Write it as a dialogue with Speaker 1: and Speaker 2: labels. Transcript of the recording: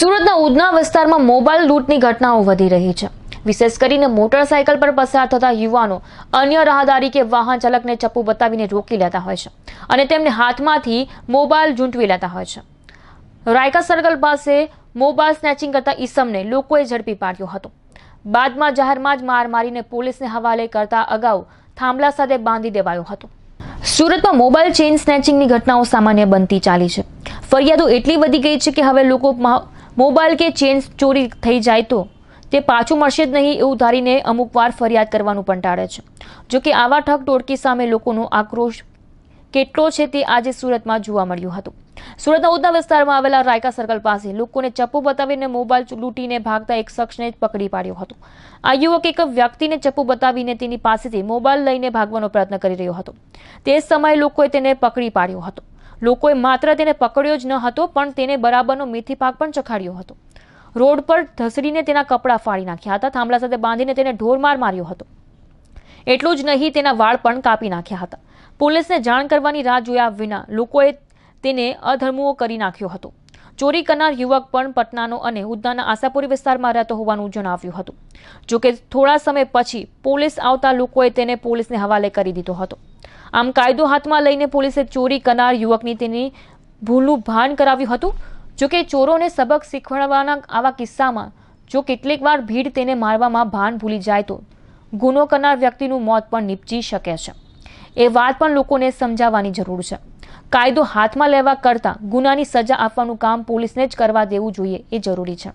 Speaker 1: સુરતના ઉધના વિસ્તારમાં મોબાઈલ લૂંટની ઘટનાઓ વધી રહી છે વિશેષ કરીને મોટરસાયકલ પર પસાર થતા યુવાનો અન્ય રાહદારી કે વાહન ચાલકને ચપ્પુ બતાવીને રોકી લેતા હોય છે અને તેમને હાથમાંથી મોબાઈલ ઝૂંટવી લેતા હોય છે રાયકા સર્કલ પાસે મોબાઈલ સ્નેચિંગ કરતા ઈસમને લોકોએ ઝડપી પાડ્યો હતો બાદમાં જાહેરમાં જ માર મારીને પોલીસને હવાલે કરતા અગાઉ થાંભલા સાથે બાંધી દેવાયો હતો સુરતમાં મોબાઈલ ચેઇન સ્નેચિંગની ઘટનાઓ સામાન્ય બનતી ચાલી છે ફરિયાદો એટલી વધી ગઈ છે કે હવે લોકો મોબાઈલ કે ચેન ચોરી થઈ જાય તો તે પાછું મળશે જ નહીં એવું ધારીને અમુક વાર ફરિયાદ કરવાનું પણ ટાળે છે જો કે આવા ઠગ ટોળકી સામે લોકોનો આક્રોશ કેટલો છે તે આજે સુરતમાં જોવા મળ્યું હતું સુરતના ઉધના વિસ્તારમાં આવેલા રાયકા સર્કલ પાસે લોકોને ચપ્પુ બતાવીને મોબાઈલ લૂંટીને ભાગતા એક શખ્સને પકડી પાડ્યો હતો આ યુવક એક વ્યક્તિને ચપ્પુ બતાવીને તેની પાસેથી મોબાઈલ લઈને ભાગવાનો પ્રયત્ન કરી રહ્યો હતો તે સમયે લોકોએ તેને પકડી પાડ્યો હતો લોકોએ માત્ર તેને પકડ્યો જ ન હતો પણ તેને બરાબરનો મેથી પાક પણ ચખાડ્યો હતો રોડ પર ધસડીને તેના કપડાં ફાડી નાખ્યા હતા થાંભલા સાથે બાંધીને તેને ઢોરમાર માર્યો હતો એટલું જ નહીં તેના વાળ પણ કાપી નાખ્યા હતા પોલીસને જાણ કરવાની રાહ જોયા વિના લોકોએ તેને અધર્મુઓ કરી નાખ્યો હતો ચોરી કરનાર યુવક પણ પટનાનો અને ઉદ્યાના આશાપુરી વિસ્તારમાં રહેતો હોવાનું જણાવ્યું હતું જોકે થોડા સમય પછી પોલીસ આવતા લોકોએ તેને પોલીસને હવાલે કરી દીધો હતો આમ કાયદો હાથમાં લઈને પોલીસે ચોરી કરનાર યુવકની તેની ભૂલનું ભાન કરાવ્યું હતું જોકે ચોરોને સબક શીખવાડવાના આવા કિસ્સામાં જો કેટલીક વાર ભીડ તેને મારવામાં ભાન ભૂલી જાય તો ગુનો કરનાર વ્યક્તિનું મોત પણ નીપજી શકે છે એ વાત પણ લોકોને સમજાવવાની જરૂર છે કાયદો હાથમાં લેવા કરતાં ગુનાની સજા આપવાનું કામ પોલીસને જ કરવા દેવું જોઈએ એ જરૂરી છે